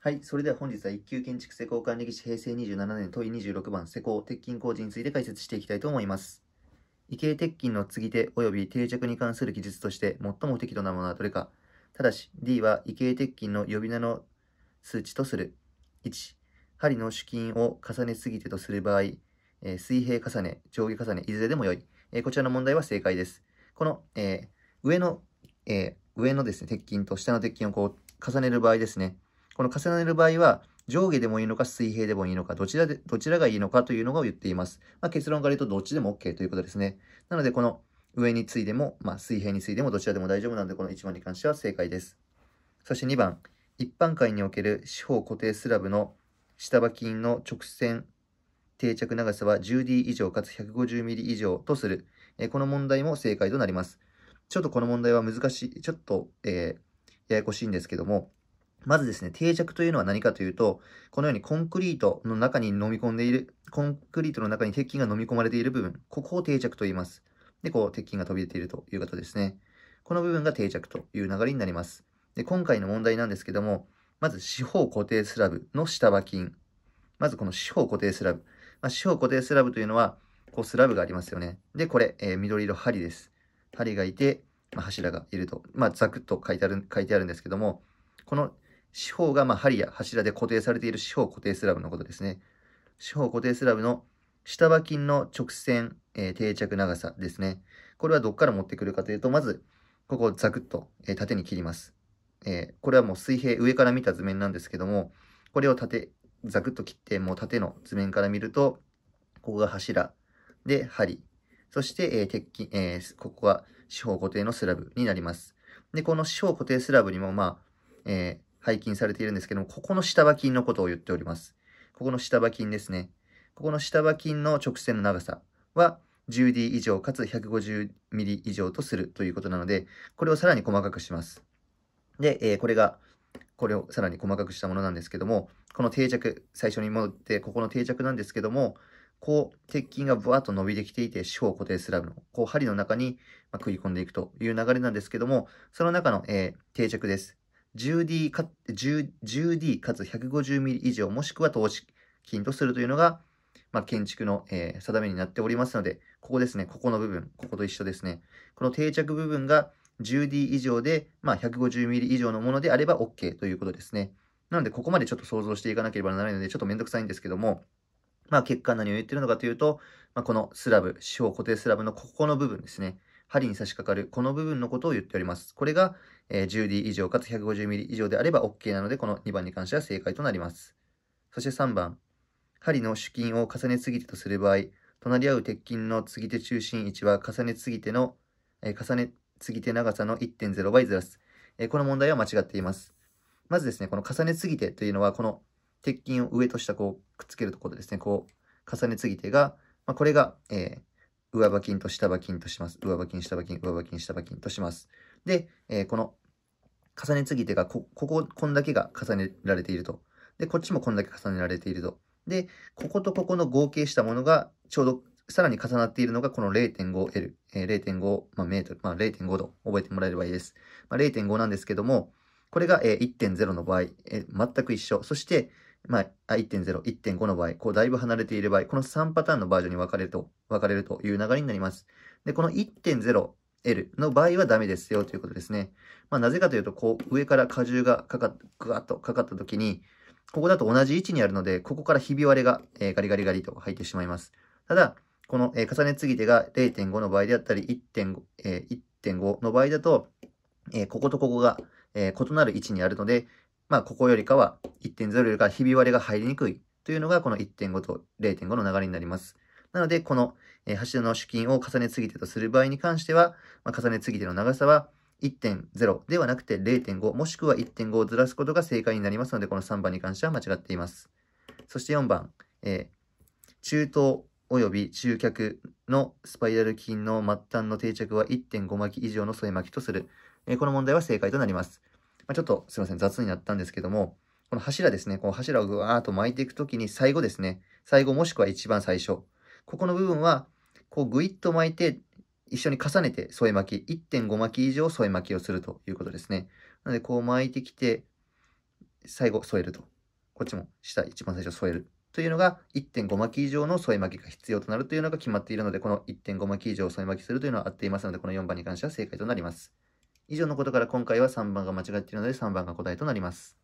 はい。それでは本日は一級建築施工管理技師平成27年問い26番施工鉄筋工事について解説していきたいと思います。異形鉄筋の継ぎ手及び定着に関する記述として最も適度なものはどれか。ただし D は異形鉄筋の呼び名の数値とする。1、針の主筋を重ねすぎてとする場合、え水平重ね、上下重ね、いずれでもよい。えこちらの問題は正解です。この、えー、上の、えー、上のですね、鉄筋と下の鉄筋をこう重ねる場合ですね。この重ねる場合は、上下でもいいのか水平でもいいのか、どちらで、どちらがいいのかというのを言っています。まあ、結論から言うとどっちでも OK ということですね。なので、この上についても、まあ、水平についてもどちらでも大丈夫なので、この1番に関しては正解です。そして2番、一般界における四方固定スラブの下刃筋の直線定着長さは 10D 以上かつ 150mm 以上とする。えこの問題も正解となります。ちょっとこの問題は難しい、ちょっと、えー、ややこしいんですけども、まずですね、定着というのは何かというと、このようにコンクリートの中に飲み込んでいる、コンクリートの中に鉄筋が飲み込まれている部分、ここを定着と言います。で、こう、鉄筋が飛び出ているということですね。この部分が定着という流れになります。で、今回の問題なんですけども、まず四方固定スラブの下場筋。まずこの四方固定スラブ。まあ、四方固定スラブというのは、こうスラブがありますよね。で、これ、えー、緑色針です。針がいて、まあ、柱がいると。まあ、ざくっと書いてある、書いてあるんですけども、この四方がま針や柱で固定されている四方固定スラブのことですね。四方固定スラブの下刃筋の直線、えー、定着長さですね。これはどっから持ってくるかというと、まず、ここをザクッと、えー、縦に切ります。えー、これはもう水平、上から見た図面なんですけども、これを縦、ザクッと切って、もう縦の図面から見ると、ここが柱で針、そして、えー、鉄筋、えー、ここが四方固定のスラブになります。で、この四方固定スラブにも、まあ、え背筋されているんですけども、ここの下刃筋のことを言っております。ここの下刃筋ですね。ここの下刃筋の直線の長さは 10D 以上かつ 150mm 以上とするということなので、これをさらに細かくします。で、えー、これが、これをさらに細かくしたものなんですけども、この定着、最初に戻って、ここの定着なんですけども、こう、鉄筋がブワーッと伸びてきていて、四方固定スラブの、こう、針の中にま食い込んでいくという流れなんですけども、その中の、えー、定着です。10D か 10, 10D かつ 150mm 以上もしくは投資金とするというのが、まあ、建築の、えー、定めになっておりますので、ここですね、ここの部分、ここと一緒ですね。この定着部分が 10D 以上で、まあ、150mm 以上のものであれば OK ということですね。なので、ここまでちょっと想像していかなければならないので、ちょっとめんどくさいんですけども、まあ、結果何を言ってるのかというと、まあ、このスラブ、四方固定スラブのここの部分ですね。針に差し掛かる、この部分のことを言っております。これが、10D 以上かつ 150mm 以上であれば OK なので、この2番に関しては正解となります。そして3番、針の主筋を重ねすぎてとする場合、隣り合う鉄筋の継ぎ手中心位置は重ね継ぎ手の、えー、重ね継ぎ手長さの1.0倍ずらす、えー、この問題は間違っています。まずですね、この重ね継ぎ手というのは、この鉄筋を上と下こうくっつけるところですね、こう重ね継ぎ手が、まあ、これが、えー、上刃筋と下刃筋とします。上刃筋、下刃筋、上刃筋、下刃筋とします。で、えー、この重ね継ぎ手がこ、ここ、こんだけが重ねられていると。で、こっちもこんだけ重ねられていると。で、こことここの合計したものが、ちょうどさらに重なっているのがこの 0.5L、えー、0.5、まあ、メートル、まあ、0.5度覚えてもらえればいいです。まあ、0.5なんですけども、これが、えー、1.0の場合、えー、全く一緒。そして、まあ、1.0、1.5の場合、こうだいぶ離れている場合、この3パターンのバージョンに分かれると、分かれるという流れになります。で、この1.0、L の場合はダメですよということですね。まあ、なぜかというと、こう、上から荷重がかかっ、ぐわっとかかった時に、ここだと同じ位置にあるので、ここからひび割れが、えー、ガリガリガリと入ってしまいます。ただ、この、えー、重ね継ぎ手が0.5の場合であったり、1.5、えー、1.5の場合だと、えー、こことここが、え異なる位置にあるので、まあ、ここよりかは1.0よりかひび割れが入りにくいというのが、この1.5と0.5の流れになります。なので、この、柱の主筋を重ね継ぎ手とする場合に関しては、まあ、重ね継ぎ手の長さは1.0ではなくて0.5もしくは1.5をずらすことが正解になりますので、この3番に関しては間違っています。そして4番、えー、中東及び中脚のスパイラル筋の末端の定着は1.5巻き以上の添え巻きとする。えー、この問題は正解となります。まあ、ちょっとすいません、雑になったんですけども、この柱ですね、こ柱をぐわーっと巻いていくときに最後ですね、最後もしくは一番最初。ここの部分はこうぐいっと巻いて一緒に重ねて添え巻き1.5巻き以上添え巻きをするということですねなのでこう巻いてきて最後添えるとこっちも下一番最初添えるというのが1.5巻き以上の添え巻きが必要となるというのが決まっているのでこの1.5巻き以上添え巻きするというのは合っていますのでこの4番に関しては正解となります以上のことから今回は3番が間違っているので3番が答えとなります